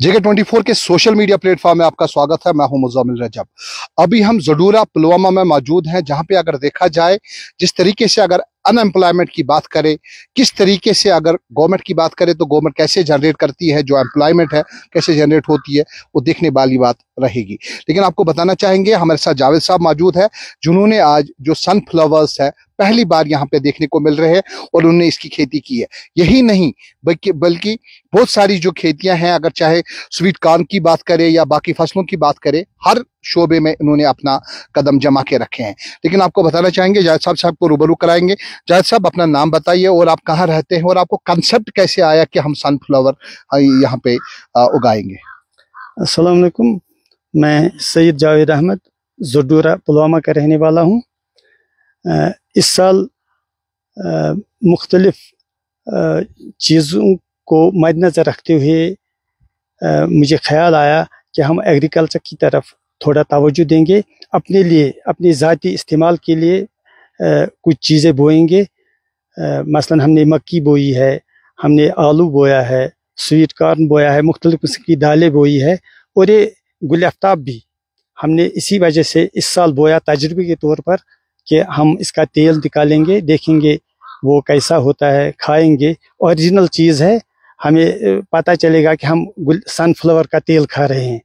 जेके twenty four के social media platform में आपका स्वागत है मैं हूं मुजामिल रजब अभी हम जडूरा पुलवामा में मौजूद हैं जहां पे अगर देखा जाए जिस तरीके से अगर अनएम्प्लॉयमेंट की बात करें किस तरीके से अगर गवर्नमेंट की बात करें तो गवर्नमेंट कैसे जनरेट करती है जो एम्प्लॉयमेंट है कैसे जनरेट होती है वो देखने वाली बात रहेगी लेकिन आपको बताना चाहेंगे हमारे साथ जावेद साहब मौजूद है जिन्होंने आज जो सनफ्लावर्स है पहली बार यहाँ पे देखने को मिल रहे हैं और उन्होंने इसकी खेती की है यही नहीं बल्कि बल्कि बहुत सारी जो खेतियां हैं अगर चाहे स्वीट कॉर्न की बात करें या बाकी फसलों की बात करें हर शोबे में इन्होंने अपना कदम जमा के रखे हैं लेकिन आपको बताना चाहेंगे जायद साहब साहब को रूबरू कराएंगे जायद साहब अपना नाम बताइए और आप कहाँ रहते हैं और आपको कंसेप्ट कैसे आया कि हम सनफ्लावर यहाँ पे उगाएंगे असलकुम मैं सैद जावेद अहमद जडूरा पुलवामा का रहने वाला हूँ इस साल मुख्तलफ चीज़ों को मद्नज़र रखते हुए मुझे ख्याल आया कि हम एग्रीकल्चर की तरफ थोड़ा तोज्जो देंगे अपने लिए अपने ज़ाती इस्तेमाल के लिए आ, कुछ चीज़ें बोएंगे मसलन हमने मक्की बोई है हमने आलू बोया है स्वीट कॉर्न बोया है मुख्तलि किस्म की दालें बोई है और ये गुल आफ्ताब भी हमने इसी वजह से इस साल बोया तजर्बे के तौर पर कि हम इसका तेल निकालेंगे देखेंगे वो कैसा होता है खाएंगे ओरिजिनल चीज़ है हमें पता चलेगा कि हम सनफ्लावर का तेल खा रहे हैं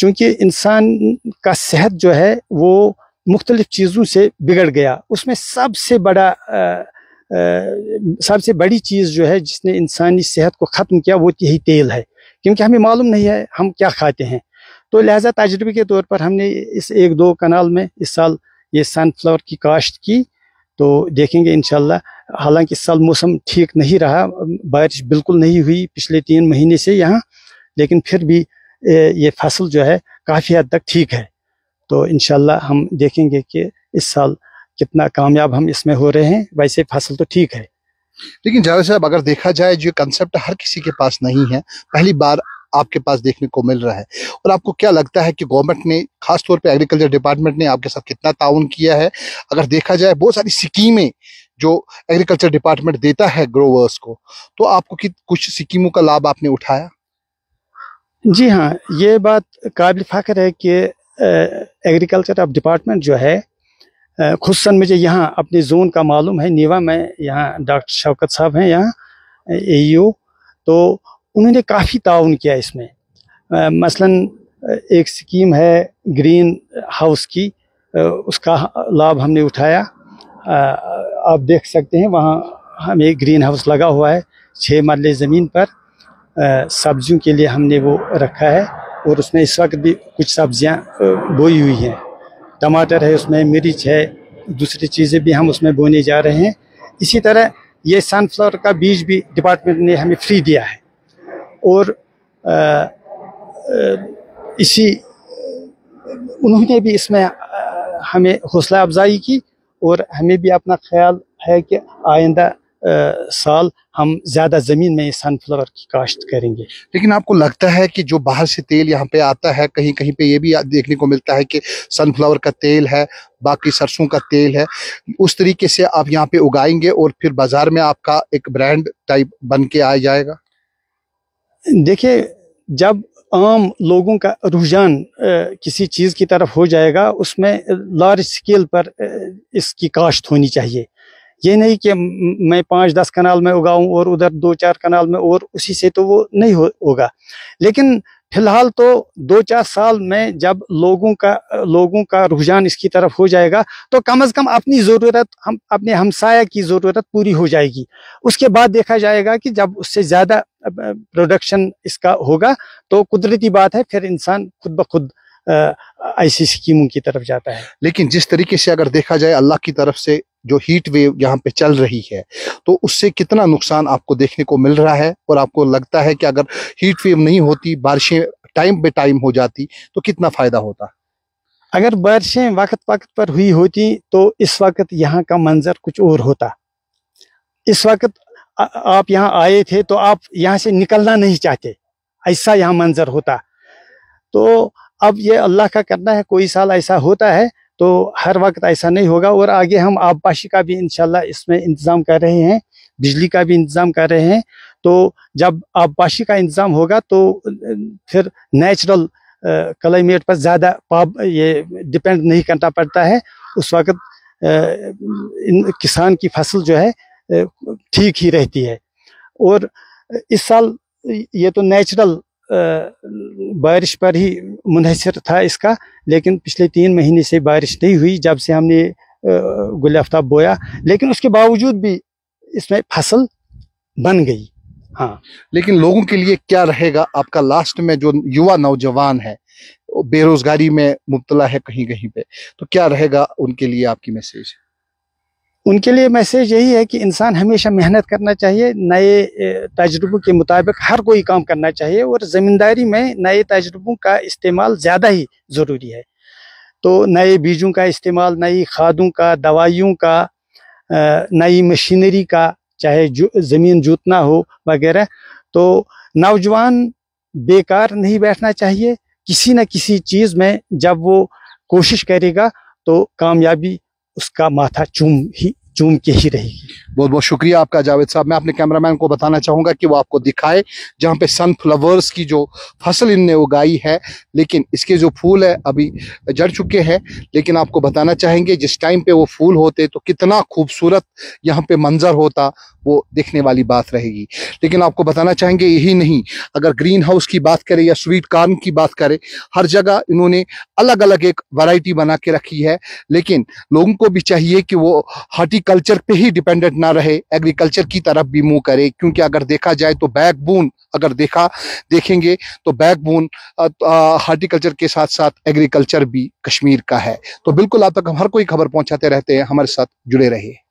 चूँकि इंसान का सेहत जो है वो मुख्तलिफ़ चीज़ों से बिगड़ गया उसमें सबसे बड़ा सबसे बड़ी चीज़ जो है जिसने इंसानी सेहत को ख़त्म किया वो यही तेल है क्योंकि हमें मालूम नहीं है हम क्या खाते हैं तो लिहाजा तजर्बे के तौर पर हमने इस एक दो कनाल में इस साल ये सनफ्लावर की काश्त की तो देखेंगे इन हालांकि इस साल मौसम ठीक नहीं रहा बारिश बिल्कुल नहीं हुई पिछले तीन महीने से यहाँ लेकिन फिर भी ये फसल जो है काफ़ी हद तक ठीक है तो इन हम देखेंगे कि इस साल कितना कामयाब हम इसमें हो रहे हैं वैसे फसल तो ठीक है लेकिन जावेद साहब अगर देखा जाए जो कंसेप्ट हर किसी के पास नहीं है पहली बार आपके पास देखने को मिल रहा है और आपको क्या लगता है कि गवर्नमेंट ने तौर पे एग्रीकल्चर डिपार्टमेंट ने आपके साथ कितना ताउन किया है अगर देखा जाए बहुत सारी स्कीमें जो एग्रीकल्चर डिपार्टमेंट देता है ग्रोवर्स को तो आपको कुछ स्कीमों का लाभ आपने उठाया जी हाँ ये बात काबिल फ़ख्र है कि एग्रीकल्चर ऑफ डिपार्टमेंट जो है खुसन मुझे यहाँ अपने जोन का मालूम है नीवा में यहाँ डॉक्टर शौकत साहब हैं यहाँ ए e तो उन्होंने काफ़ी ताउन किया इसमें मसलन एक स्कीम है ग्रीन हाउस की उसका लाभ हमने उठाया आप देख सकते हैं वहाँ हमें ग्रीन हाउस लगा हुआ है छः मरल ज़मीन पर सब्जियों के लिए हमने वो रखा है और उसमें इस वक्त भी कुछ सब्जियां बोई हुई हैं टमाटर है उसमें मिर्च है दूसरी चीज़ें भी हम उसमें बोने जा रहे हैं इसी तरह ये सनफ्लावर का बीज भी डिपार्टमेंट ने हमें फ्री दिया है और इसी उन्होंने भी इसमें हमें हौसला अफजाई की और हमें भी अपना ख्याल है कि आइंदा साल हम ज़्यादा ज़मीन में सनफ्लावर की काश्त करेंगे लेकिन आपको लगता है कि जो बाहर से तेल यहाँ पे आता है कहीं कहीं पे ये भी देखने को मिलता है कि सनफ्लावर का तेल है बाकी सरसों का तेल है उस तरीके से आप यहाँ पे उगाएंगे और फिर बाज़ार में आपका एक ब्रांड टाइप बन के आ जाएगा देखिये जब आम लोगों का रुझान किसी चीज़ की तरफ हो जाएगा उसमें लार्ज स्केल पर इसकी काश्त होनी चाहिए ये नहीं कि मैं पाँच दस कनाल में उगाऊँ और उधर दो चार कनाल में और उसी से तो वो नहीं होगा लेकिन फिलहाल तो दो चार साल में जब लोगों का लोगों का रुझान इसकी तरफ हो जाएगा तो कम अज़ कम अपनी ज़रूरत हम अपने हमसाया की ज़रूरत पूरी हो जाएगी उसके बाद देखा जाएगा कि जब उससे ज़्यादा प्रोडक्शन इसका होगा तो कुदरती बात है फिर इंसान खुद ब खुद ऐसी स्कीमों की तरफ जाता है लेकिन जिस तरीके से अगर देखा जाए अल्लाह की तरफ से जो हीट वेव यहाँ पे चल रही है तो उससे कितना नुकसान आपको देखने को मिल रहा है और आपको लगता है कि अगर हीट वेव नहीं होती बारिशें टाइम पे टाइम हो जाती तो कितना फायदा होता अगर बारिशें वक्त वक्त पर हुई होती तो इस वक्त यहाँ का मंजर कुछ और होता इस वक्त आप यहाँ आए थे तो आप यहाँ से निकलना नहीं चाहते ऐसा यहाँ मंजर होता तो अब ये अल्लाह का करना है कोई साल ऐसा होता है तो हर वक्त ऐसा नहीं होगा और आगे हम आबपाशी का भी इनशाला इसमें इंतज़ाम कर रहे हैं बिजली का भी इंतज़ाम कर रहे हैं तो जब आबपाशी का इंतज़ाम होगा तो फिर नेचुरल क्लाइमेट पर ज़्यादा पाप ये डिपेंड नहीं करना पड़ता है उस वक्त इन किसान की फसल जो है ठीक ही रहती है और इस साल ये तो नेचुरल बारिश पर ही मुनहसर था इसका लेकिन पिछले तीन महीने से बारिश नहीं हुई जब से हमने गुल आफ्ताब बोया लेकिन उसके बावजूद भी इसमें फसल बन गई हाँ लेकिन लोगों के लिए क्या रहेगा आपका लास्ट में जो युवा नौजवान है बेरोजगारी में मुबतला है कहीं कहीं पे तो क्या रहेगा उनके लिए आपकी मैसेज उनके लिए मैसेज यही है कि इंसान हमेशा मेहनत करना चाहिए नए तजुर्बों के मुताबिक हर कोई काम करना चाहिए और ज़मींदारी में नए तजुर्बों का इस्तेमाल ज़्यादा ही ज़रूरी है तो नए बीजों का इस्तेमाल नई खादों का दवाइयों का नई मशीनरी का चाहे जो ज़मीन जूतना हो वगैरह तो नौजवान बेकार नहीं बैठना चाहिए किसी न किसी चीज़ में जब वो कोशिश करेगा तो कामयाबी उसका माथा चूम ही चूम के ही रहेगी बहुत बहुत शुक्रिया आपका जावेद साहब मैं अपने कैमरामैन को बताना चाहूँगा कि वो आपको दिखाए जहाँ पे सनफ्लावर्स की जो फसल इनने उगाई है लेकिन इसके जो फूल है अभी जड़ चुके हैं लेकिन आपको बताना चाहेंगे जिस टाइम पे वो फूल होते तो कितना खूबसूरत यहाँ पे मंजर होता वो देखने वाली बात रहेगी लेकिन आपको बताना चाहेंगे यही नहीं अगर ग्रीन हाउस की बात करें या स्वीट कार्न की बात करें हर जगह इन्होंने अलग अलग एक वैरायटी बना के रखी है लेकिन लोगों को भी चाहिए कि वो हार्टिकल्चर पे ही डिपेंडेंट ना रहे एग्रीकल्चर की तरफ भी मुंह करे क्योंकि अगर देखा जाए तो बैकबोन अगर देखा देखेंगे तो बैकबोन हार्टिकल्चर के साथ साथ एग्रीकल्चर भी कश्मीर का है तो बिल्कुल आप तक हम हर कोई खबर पहुंचाते रहते हैं हमारे साथ जुड़े रहिए